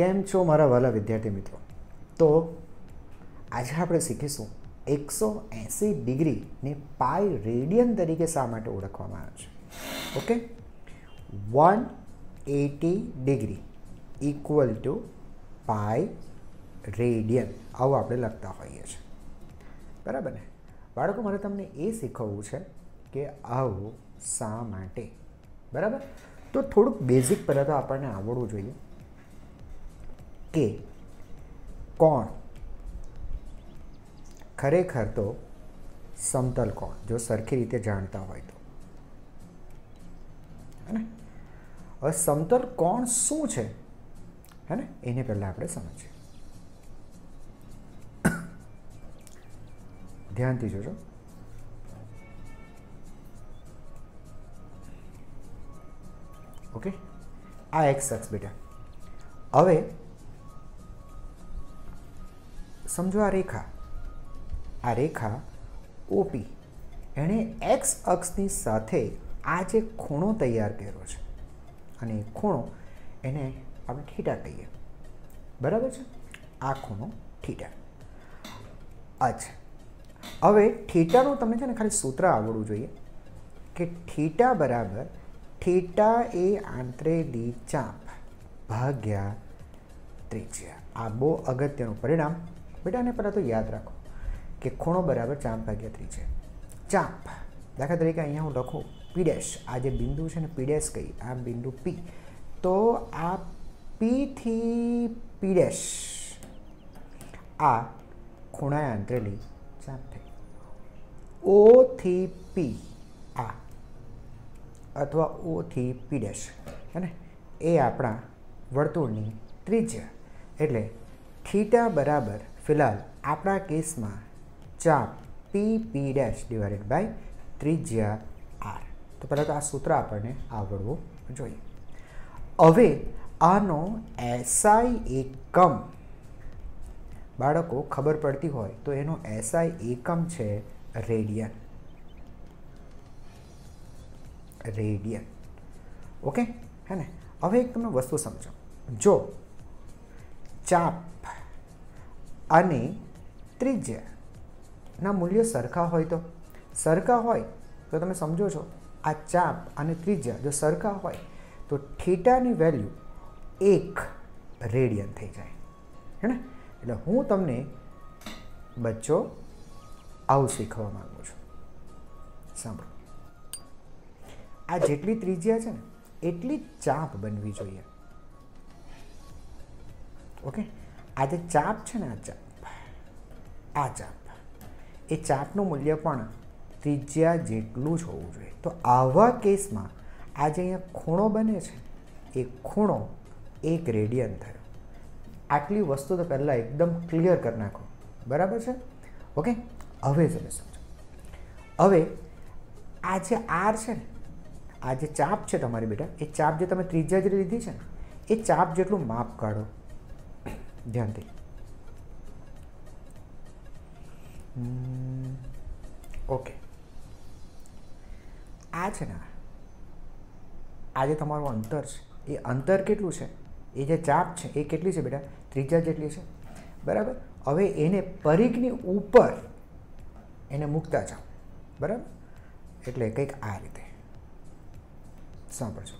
કેમ છો મારા વાલા વિદ્યાર્થી મિત્રો તો આજે આપણે શીખીશું એકસો એંસી ડિગ્રીને પાઈ રેડિયન તરીકે શા માટે ઓળખવામાં આવે છે okay one eighty degree equal to pi radian આવું આપણે લખતા હોઈએ છીએ બરાબર ને બાળકો મારે તમને એ શીખવવું છે કે આવું શા માટે બરાબર તો થોડુંક બેઝિક પહેલાં તો આપણને આવડવું જોઈએ કે કોણ ખરેખર તો સમતલ કોણ જો સરખી રીતે જાણતા હોય તો હેને હવે સમતલ કોણ શું છે હેને એને પહેલાં આપણે સમજીએ ધ્યાનથી જોજો ઓકે આ એક્સ અક્ષ બેટા હવે સમજો આ રેખા આ રેખા ઓપી એણે એક્સ અક્ષની સાથે આ જે ખૂણો તૈયાર કર્યો છે અને એ ખૂણો એને આપણે ઠીટા કહીએ બરાબર છે આ ખૂણો ઠીટા અચ્છા હવે ઠીટાનું તમને છે ને ખાલી સૂત્ર આવડવું જોઈએ કે ઠીટા બરાબર ઠીટા એ આંતરે દી ચાંપ ભાગ્યા ત્રિજ્યા આ બહુ અગત્યનું પરિણામ બેટા આને પહેલાં તો યાદ રાખો કે ખૂણો બરાબર ચાપ ભાગ્યા ત્રી છે ચાપ દાખલા તરીકે અહીંયા હું લખું પીડેશ આ જે બિંદુ છે ને પીડેશ કહી આ બિંદુ પી તો આ પીથી પીડેશ આ ખૂણાએ આંતરેલી ચાંપ થઈ ઓથી પી આ અથવા ઓ પી પીડેશ હે ને એ આપણા વર્તુળની ત્રિજ્યા એટલે થીટા બરાબર ફિલહાલ આપણા કેસમાં ચાપ P P dash divided by ત્રિજ્યા આર તો પહેલાં તો આ સૂત્ર આપણને આવડવું જોઈએ હવે આનો એસઆઈ એકમ બાળકો ખબર પડતી હોય તો એનો એસઆઈ એકમ છે રેડિયન રેડિયન ઓકે હે ને હવે એક તમે વસ્તુ સમજો જો ચાપ અને ત્રિજ્યાના મૂલ્યો સરખા હોય તો સરખા હોય તો તમે સમજો છો આ ચાપ અને ત્રિજ્યા જો સરખા હોય તો થીટાની વેલ્યુ એક રેડિયન થઈ જાય હે ને એટલે હું તમને બચ્ચો આવું શીખવા માગું છું સાંભળો આ જેટલી ત્રિજ્યા છે ને એટલી ચાપ બનવી જોઈએ ઓકે આ જે ચાપ છે ને આ ચાપ આ ચાપ એ ચાપનું મૂલ્ય પણ ત્રિજ્યા જેટલું જ હોવું જોઈએ તો આવા કેસમાં આ જે અહીંયા ખૂણો બને છે એ ખૂણો એક રેડિયન થયો આટલી વસ્તુ તો પહેલાં એકદમ ક્લિયર કરી નાખો બરાબર છે ઓકે હવે તમે સમજો હવે આ જે આર છે ને આ જે ચાપ છે તમારી બેટા એ ચાપ જે તમે ત્રીજા જે લીધી છે ને એ ચાપ જેટલું માપ કાઢો ધ્યાનથી ઓકે આ છે ને આ જે તમારું અંતર છે એ અંતર કેટલું છે એ જે ચાપ છે એ કેટલી છે બેટા ત્રીજા જેટલી છે બરાબર હવે એને પરિઘની ઉપર એને મૂકતા જાઓ બરાબર એટલે કંઈક આ રીતે સાંભળજો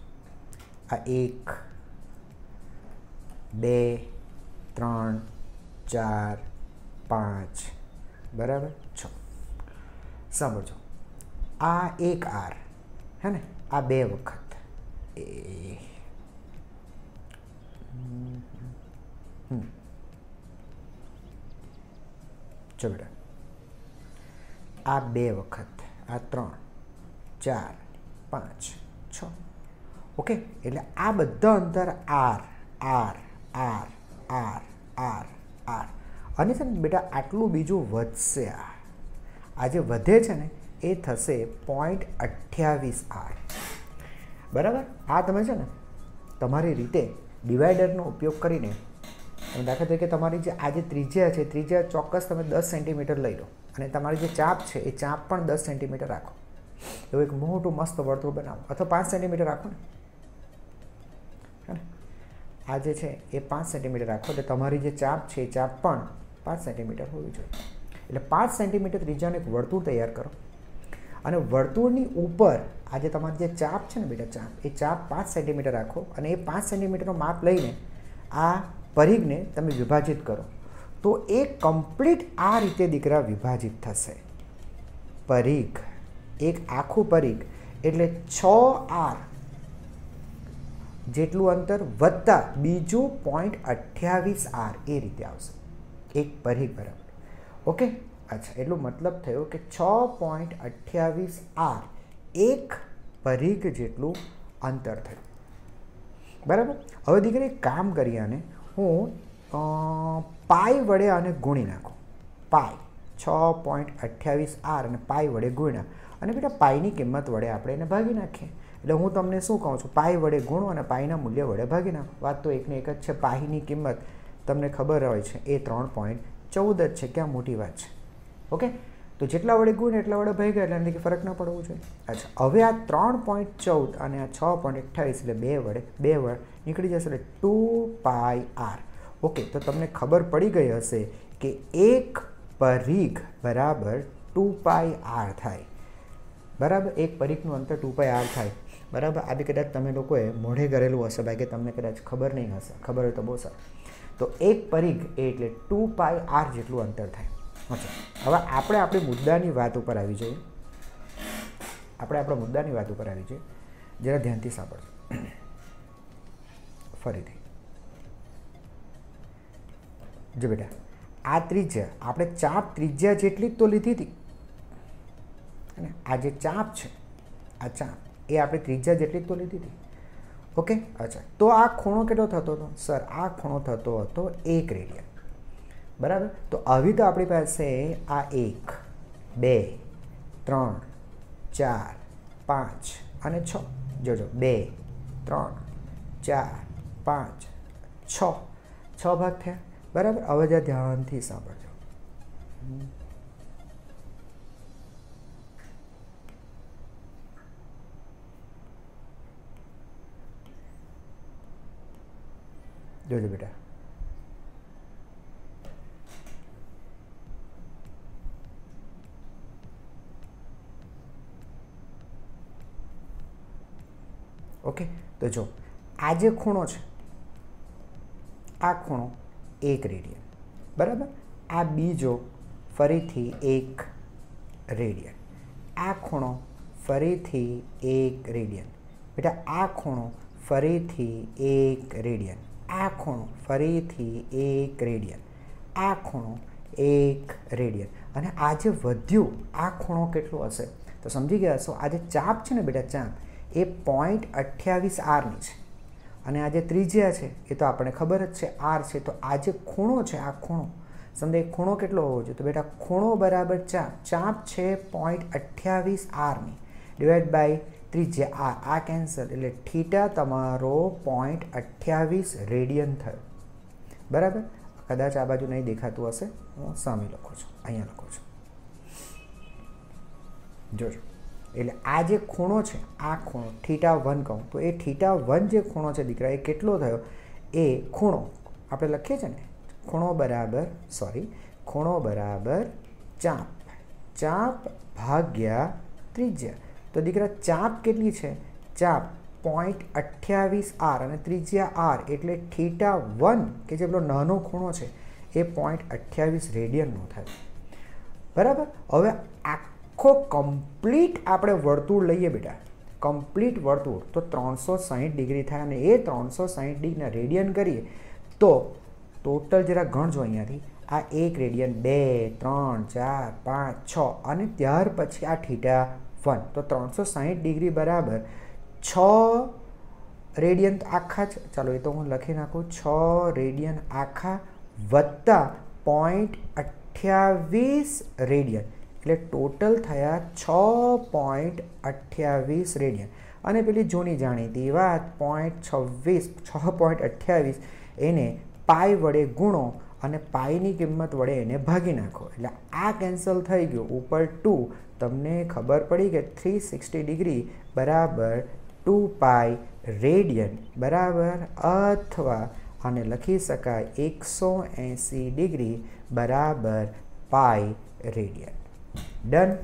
આ એક બે ત્રણ ચાર પાંચ બરાબર છ સાંભળજો આ એક આર હે ને આ બે વખત એ ચો બેટા આ બે વખત આ ત્રણ ચાર પાંચ છ ઓકે એટલે આ બધા અંતર R R R R R R અને છે ને બેટા આટલું બીજું વધશે આ આજે વધે છે ને એ થશે પોઈન્ટ અઠ્યાવીસ આર બરાબર આ તમે છે ને તમારી રીતે ડિવાઈડરનો ઉપયોગ કરીને દાખલા તરીકે તમારી જે આ જે ત્રિજ્યા છે ત્રિજ્યા ચોક્કસ તમે દસ સેન્ટીમીટર લઈ લો અને તમારી જે ચાપ છે એ ચાપ પણ દસ સેન્ટીમીટર રાખો એવું એક મોટું મસ્ત વર્તુળ બનાવો અથવા પાંચ સેન્ટીમીટર રાખો ને આ જે છે એ પાંચ સેન્ટીમીટર રાખો એટલે તમારી જે ચાપ છે એ ચાપ પણ પાંચ સેન્ટીમીટર હોવી જોઈએ એટલે પાંચ સેન્ટીમીટર ત્રિજ્યાનું એક વર્તુળ તૈયાર કરો અને વર્તુળની ઉપર આજે તમારી જે ચાપ છે ને બેટા ચાપ એ ચાપ પાંચ સેન્ટીમીટર રાખો અને એ પાંચ સેન્ટીમીટરનું માપ લઈને આ પરિઘને તમે વિભાજિત કરો તો એ કમ્પ્લીટ આ રીતે દીકરા વિભાજિત થશે પરિઘ એક આખું પરિઘ એટલે છ આર જેટલું અંતર વધતા બીજું પોઈન્ટ અઠ્યાવીસ આર એ રીતે આવશે એક પરિભ્રમણ ઓકે અચ્છા એટલો મતલબ થયો કે છ પોઈન્ટ અઠ્યાવીસ આર એક પરિઘ જેટલું અંતર થયું બરાબર હવે દીકરી એક કામ કરી અને હું પાઈ વડે આને ગુણી નાખું પાય છ પોઈન્ટ અઠ્યાવીસ આર અને પાઈ વડે ગુણ્યા અને બેટા પાયની કિંમત વડે આપણે એને ભાગી નાખીએ એટલે હું તમને શું કહું છું પાઈ વડે ગુણો અને પાઈના મૂલ્ય વડે ભાગી નાખો વાત તો એકને એક જ છે પાહીની કિંમત તમને ખબર હોય છે એ ત્રણ પોઈન્ટ ચૌદ જ છે ક્યાં મોટી વાત છે ઓકે તો જેટલા વડે ગુણ એટલા વડે ભાઈ ગયા એટલે એનાથી કે ફરક ન પડવો જોઈએ અચ્છા હવે આ ત્રણ પોઈન્ટ ચૌદ અને આ છ પોઈન્ટ અઠ્યાવીસ એટલે બે વડે બે વડ નીકળી જશે એટલે ટુ પાય આર ઓકે તો તમને ખબર પડી ગઈ હશે કે એક પરીખ બરાબર ટુ પાય આર થાય બરાબર એક પરીખનું અંતર ટુ પાય આર થાય બરાબર આ બી કદાચ તમે લોકોએ મોઢે કરેલું હશે ભાઈ કે તમને કદાચ ખબર નહીં હશે ખબર હોય તો બહુ સર તો એક પરીખ એટલે ટુ પાય આર જેટલું અંતર થાય અચ્છા હવે આપણે આપણી મુદ્દાની વાત ઉપર આવી જોઈએ આપણે આપણા મુદ્દાની વાત ઉપર આવી જોઈએ જરા ધ્યાનથી સાંભળજો ફરીથી જો બેટા આ ત્રિજ્યા આપણે ચાંપ ત્રિજ્યા જેટલી જ તો લીધી હતી અને આ જે ચાંપ છે આ ચાંપ એ આપણે ત્રિજ્યા જેટલી તો લીધી હતી ઓકે અચ્છા તો આ ખૂણો કેટલો થતો હતો સર આ ખૂણો થતો હતો એક રેડિયન બરાબર તો આવી તો આપણી પાસે આ એક બે ત્રણ ચાર પાંચ અને છ જોજો બે ત્રણ ચાર પાંચ છ છ ભાગ થયા બરાબર હવે ધ્યાનથી સાંભળજો જોજો બેટા ઓકે તો જો આ જે ખૂણો છે આ ખૂણો એક રેડિયન બરાબર આ બીજો ફરીથી એક રેડિયન આ ખૂણો ફરીથી એક રેડિયન બેટા આ ખૂણો ફરીથી એક રેડિયન આ ખૂણો ફરીથી એક રેડિયન આ ખૂણો એક રેડિયન અને આજે વધ્યું આ ખૂણો કેટલો હશે તો સમજી ગયા હશો આજે જે ચાપ છે ને બેટા ચાપ એ પોઈન્ટ અઠ્યાવીસ આરની છે અને આજે જે ત્રિજ્યા છે એ તો આપણને ખબર જ છે આર છે તો આજે ખૂણો છે આ ખૂણો સંદેહ ખૂણો કેટલો હોવો જોઈએ તો બેટા ખૂણો બરાબર ચાપ ચાપ છે પોઈન્ટ અઠ્યાવીસ આરની ડિવાઈડ બાય ત્રીજે આ આ કેન્સલ એટલે થીટા તમારો પોઈન્ટ અઠ્યાવીસ રેડિયન થયો બરાબર કદાચ આ બાજુ નહીં દેખાતું હશે હું સામે લખું છું અહીંયા લખું છું જોજો એટલે આ જે ખૂણો છે આ ખૂણો થીટા વન કહું તો એ થીટા વન જે ખૂણો છે દીકરા એ કેટલો થયો એ ખૂણો આપણે લખીએ છીએ ને ખૂણો બરાબર સોરી ખૂણો બરાબર ચાંપ ચાંપ ભાગ્યા ત્રિજ્યા તો દીકરા ચાપ કેટલી છે ચાપ પોઈન્ટ અઠ્યાવીસ આર અને ત્રિજ્યા આર એટલે થીટા વન કે જે પેલો નાનો ખૂણો છે એ પોઈન્ટ અઠ્યાવીસ રેડિયનનો થાય બરાબર હવે આખો કમ્પ્લીટ આપણે વર્તુળ લઈએ બેટા કમ્પ્લીટ વર્તુળ તો ત્રણસો સાહીઠ ડિગ્રી થાય અને એ ત્રણસો સાહીઠ ડિગ્રીના રેડિયન કરીએ તો ટોટલ જરા ગણજો અહીંયાથી આ એક રેડિયન બે ત્રણ ચાર પાંચ છ અને ત્યાર પછી આ ઠીટા વન તો ત્રણસો સાહીઠ ડિગ્રી બરાબર છ રેડિયન આખા જ ચાલો એ તો હું લખી નાખું છ રેડિયન આખા વત્તા પોઈન્ટ અઠ્યાવીસ રેડિયન એટલે ટોટલ થયા છ પોઈન્ટ અઠ્યાવીસ રેડિયન અને પેલી જૂની જાણીતી વાત પોઈન્ટ છવ્વીસ છ પોઈન્ટ અઠ્યાવીસ એને પાય વડે ગુણો અને પાઈની કિંમત વડે એને ભાગી નાખો એટલે આ કેન્સલ થઈ ગયું ઉપર ટુ તમને ખબર પડી કે થ્રી સિક્સટી ડિગ્રી બરાબર ટુ પાઈ રેડિયન બરાબર અથવા અને લખી શકાય એકસો એંસી ડિગ્રી બરાબર પાઈ રેડિયન ડન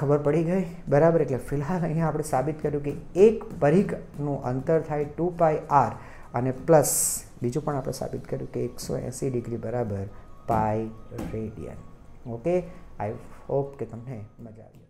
ખબર પડી ગઈ બરાબર એટલે ફિલહાલ અહીંયા આપણે સાબિત કર્યું કે એક પરિઘનું અંતર થાય ટુ પાય આર અને પ્લસ બીજું પણ આપણે સાબિત કર્યું કે એકસો એંસી ડિગ્રી બરાબર pi radian okay I hope કે તમને મજા આવી